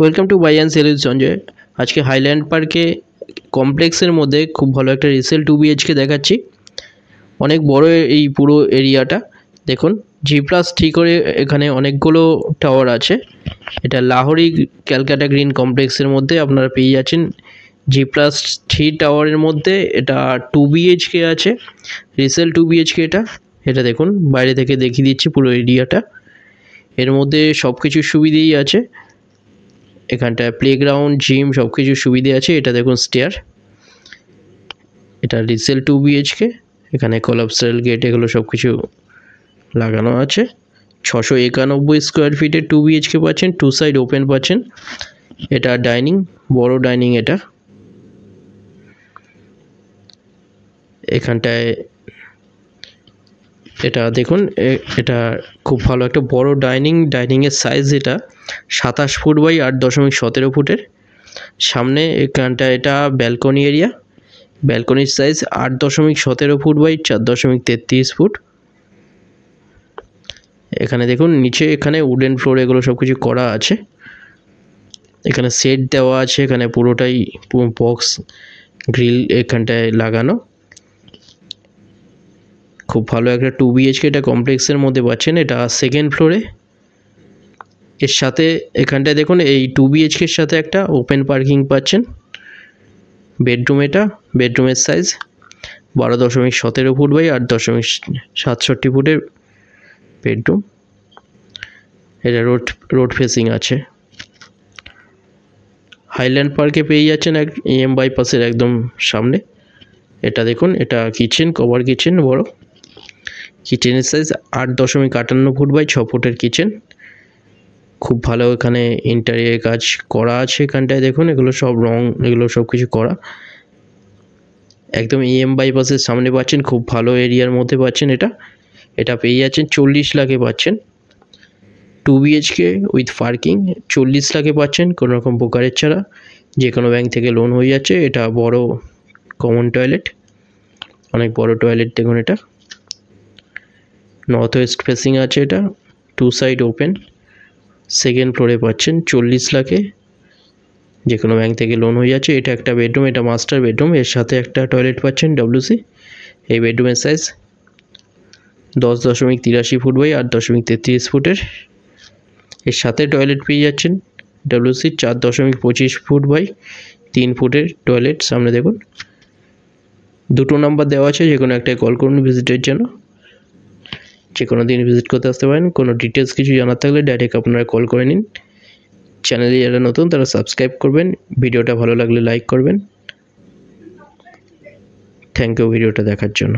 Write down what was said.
welcome to buy and sales Sanjay আজকে Highland পার্কে কমপ্লেক্সের মধ্যে খুব ভালো একটা রিসেল টু বিএইচকে দেখাচ্ছি অনেক বড় এই পুরো এরিয়াটা দেখুন জি প্লাস থ্রি করে এখানে অনেকগুলো টাওয়ার আছে এটা লাহোরি ক্যালকাটা গ্রিন কমপ্লেক্সের মধ্যে আপনারা পেয়ে যাচ্ছেন জি প্লাস থ্রি টাওয়ারের মধ্যে এটা টু বিএইচকে আছে রিসেল টু বিএইচকে এটা এটা দেখুন বাইরে থেকে দেখিয়ে দিচ্ছি পুরো এরিয়াটা এর মধ্যে সব কিছু সুবিধেই আছে এখানটায় প্লেগ্রাউন্ড জিম সব কিছু সুবিধে আছে এটা দেখুন স্টেয়ার এটা রিসেল টু বিএইচকে এখানে কলাপসারেল গেট এগুলো সব কিছু লাগানো আছে ছশো একানব্বই স্কোয়ার ফিটে টু বিএইচকে পাচ্ছেন টু সাইড ওপেন পাচ্ছেন এটা ডাইনিং বড় ডাইনিং এটা এখানটায় এটা দেখুন এটা খুব ভালো একটা বড় ডাইনিং ডাইনিংয়ের সাইজ এটা সাতাশ ফুট বাই আট দশমিক সতেরো ফুটের সামনে এখানটা এটা ব্যালকনি এরিয়া ব্যালকনির সাইজ আট দশমিক সতেরো ফুট বাই চার দশমিক তেত্রিশ ফুট এখানে দেখুন নিচে এখানে উডেন ফ্লোর এগুলো সব কিছু করা আছে এখানে সেট দেওয়া আছে এখানে পুরোটাই বক্স গ্রিল এখানটায় লাগানো খুব ভালো একটা টু বিএইচকে এটা কমপ্লেক্সের মধ্যে পাচ্ছেন এটা সেকেন্ড ফ্লোরে এর সাথে এখানটায় দেখুন এই টু এর সাথে একটা ওপেন পার্কিং পাচ্ছেন বেডরুম এটা বেডরুমের সাইজ বারো দশমিক সতেরো ফুট বাই আট দশমিক সাতষট্টি ফুটের বেডরুম এটা রোড রোড ফেসিং আছে হাইল্যান্ড পার্কে পেয়ে যাচ্ছেন এক এম বাইপাসের একদম সামনে এটা দেখুন এটা কিচেন কভার কিচেন বড় কিচেনের সাইজ আট দশমিক আটান্ন ফুট বাই ছ ফুটের কিচেন খুব ভালো এখানে ইন্টারিয়ার কাজ করা আছে এখানটায় দেখুন এগুলো সব রং এগুলো সব কিছু করা একদম ইএম বাইপাসের সামনে পাচ্ছেন খুব ভালো এরিয়ার মধ্যে পাচ্ছেন এটা এটা পেয়ে যাচ্ছেন চল্লিশ লাখে পাচ্ছেন টু বিএইচকে উইথ পার্কিং চল্লিশ লাখে পাচ্ছেন কোনো রকম প্রকারের ছাড়া যে কোনো ব্যাংক থেকে লোন হয়ে যাচ্ছে এটা বড় কমন টয়লেট অনেক বড় টয়লেট দেখুন এটা নর্থ ওয়েস্ট ফেসিং আছে এটা টু সাইড ওপেন সেকেন্ড ফ্লোরে পাচ্ছেন চল্লিশ লাখে যে কোনো ব্যাঙ্ক থেকে লোন হয়ে যাচ্ছে এটা একটা বেডরুম এটা মাস্টার বেডরুম এর সাথে একটা টয়লেট পাচ্ছেন ডব্লিউসি এই বেডরুমের সাইজ দশ দশমিক তিরাশি ফুট বাই আট দশমিক তেত্রিশ ফুটের এর সাথে টয়লেট পেয়ে যাচ্ছেন ডাব্লিউসি চার দশমিক পঁচিশ ফুট বাই তিন ফুটের টয়লেট সামনে দেখুন দুটো নাম্বার দেওয়া আছে যে কোনো একটা কল করুন ভিজিটের জন্য যে কোনো দিন ভিজিট করতে আসতে পারেন কোনো ডিটেলস কিছু জানার থাকলে ডাইরেক্ট আপনারা কল করে নিন চ্যানেলে যারা নতুন তারা সাবস্ক্রাইব করবেন ভিডিওটা ভালো লাগলে লাইক করবেন থ্যাংক ইউ ভিডিওটা দেখার জন্য